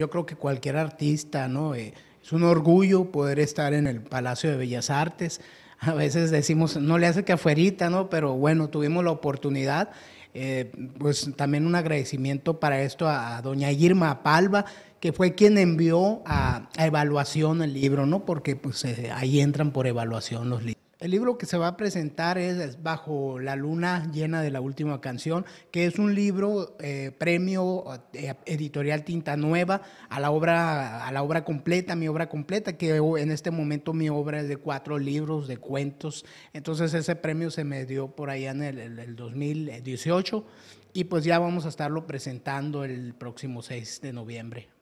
yo creo que cualquier artista, ¿no? Eh, es un orgullo poder estar en el Palacio de Bellas Artes. A veces decimos, no le hace que afuerita, ¿no? Pero bueno, tuvimos la oportunidad. Eh, pues también un agradecimiento para esto a, doña Irma Palva, que fue quien envió a, evaluación el libro, ¿no? Porque pues eh, ahí entran por evaluación los libros. El libro que se va a presentar es, Bajo la luna llena de la última canción, que es un libro eh, premio eh, editorial Tinta Nueva a la obra a la obra completa, mi obra completa, que en este momento mi obra es de cuatro libros de cuentos. Entonces ese premio se me dio por allá en el 2018 y pues ya vamos a estarlo presentando el próximo 6 de noviembre.